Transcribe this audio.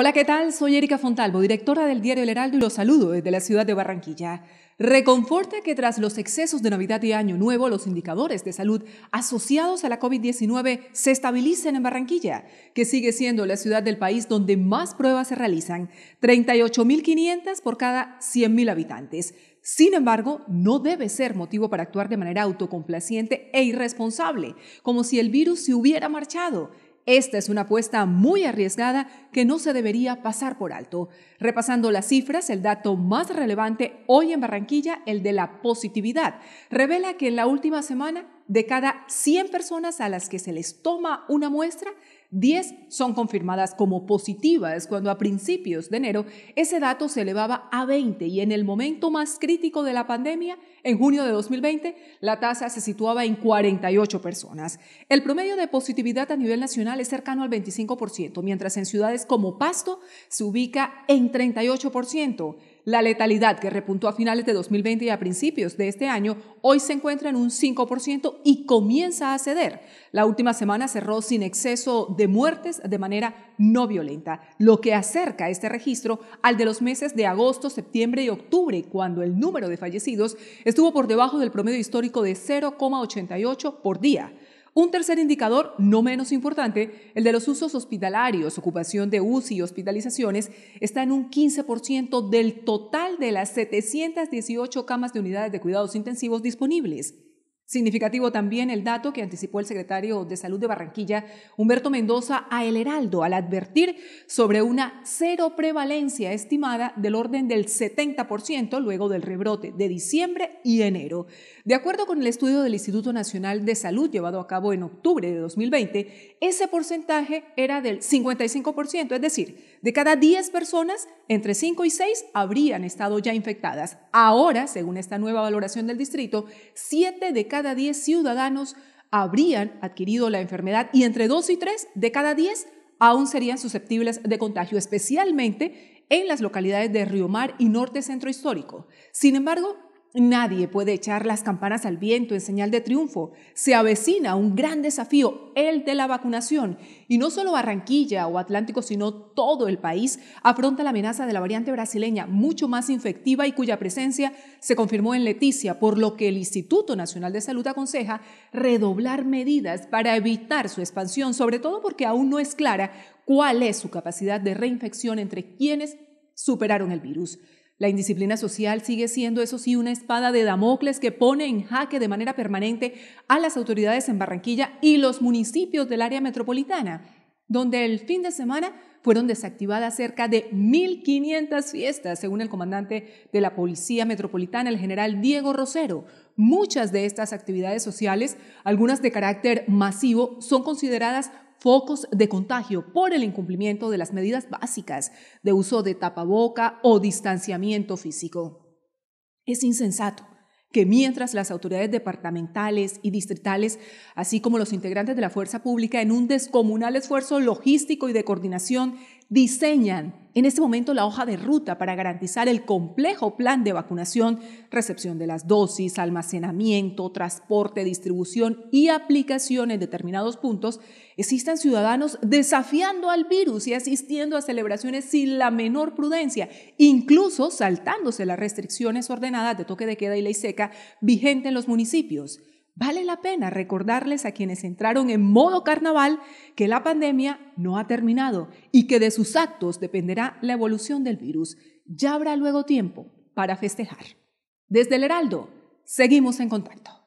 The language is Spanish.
Hola, ¿qué tal? Soy Erika Fontalvo, directora del diario El Heraldo y los saludo desde la ciudad de Barranquilla. Reconforta que tras los excesos de Navidad y Año Nuevo, los indicadores de salud asociados a la COVID-19 se estabilicen en Barranquilla, que sigue siendo la ciudad del país donde más pruebas se realizan, 38.500 por cada 100.000 habitantes. Sin embargo, no debe ser motivo para actuar de manera autocomplaciente e irresponsable, como si el virus se hubiera marchado esta es una apuesta muy arriesgada que no se debería pasar por alto. Repasando las cifras, el dato más relevante hoy en Barranquilla, el de la positividad, revela que en la última semana, de cada 100 personas a las que se les toma una muestra, 10 son confirmadas como positivas cuando a principios de enero ese dato se elevaba a 20 y en el momento más crítico de la pandemia, en junio de 2020, la tasa se situaba en 48 personas. El promedio de positividad a nivel nacional es cercano al 25%, mientras en ciudades como Pasto se ubica en 38%. La letalidad, que repuntó a finales de 2020 y a principios de este año, hoy se encuentra en un 5% y comienza a ceder. La última semana cerró sin exceso de muertes de manera no violenta, lo que acerca este registro al de los meses de agosto, septiembre y octubre, cuando el número de fallecidos estuvo por debajo del promedio histórico de 0,88 por día. Un tercer indicador, no menos importante, el de los usos hospitalarios, ocupación de UCI y hospitalizaciones, está en un 15% del total de las 718 camas de unidades de cuidados intensivos disponibles. Significativo también el dato que anticipó el secretario de Salud de Barranquilla, Humberto Mendoza, a El Heraldo al advertir sobre una cero prevalencia estimada del orden del 70% luego del rebrote de diciembre y enero. De acuerdo con el estudio del Instituto Nacional de Salud llevado a cabo en octubre de 2020, ese porcentaje era del 55%, es decir, de cada 10 personas, entre 5 y 6 habrían estado ya infectadas. Ahora, según esta nueva valoración del distrito, 7 de cada cada 10 ciudadanos habrían adquirido la enfermedad y entre 2 y 3 de cada 10 aún serían susceptibles de contagio, especialmente en las localidades de Río Mar y Norte Centro Histórico. Sin embargo, Nadie puede echar las campanas al viento en señal de triunfo. Se avecina un gran desafío, el de la vacunación. Y no solo Barranquilla o Atlántico, sino todo el país afronta la amenaza de la variante brasileña, mucho más infectiva y cuya presencia se confirmó en Leticia, por lo que el Instituto Nacional de Salud aconseja redoblar medidas para evitar su expansión, sobre todo porque aún no es clara cuál es su capacidad de reinfección entre quienes superaron el virus. La indisciplina social sigue siendo, eso sí, una espada de Damocles que pone en jaque de manera permanente a las autoridades en Barranquilla y los municipios del área metropolitana donde el fin de semana fueron desactivadas cerca de 1.500 fiestas, según el comandante de la Policía Metropolitana, el general Diego Rosero. Muchas de estas actividades sociales, algunas de carácter masivo, son consideradas focos de contagio por el incumplimiento de las medidas básicas de uso de tapaboca o distanciamiento físico. Es insensato que mientras las autoridades departamentales y distritales, así como los integrantes de la fuerza pública, en un descomunal esfuerzo logístico y de coordinación, diseñan en este momento la hoja de ruta para garantizar el complejo plan de vacunación, recepción de las dosis, almacenamiento, transporte, distribución y aplicación en determinados puntos, existan ciudadanos desafiando al virus y asistiendo a celebraciones sin la menor prudencia, incluso saltándose las restricciones ordenadas de toque de queda y ley seca vigente en los municipios. Vale la pena recordarles a quienes entraron en modo carnaval que la pandemia no ha terminado y que de sus actos dependerá la evolución del virus. Ya habrá luego tiempo para festejar. Desde el Heraldo, seguimos en contacto.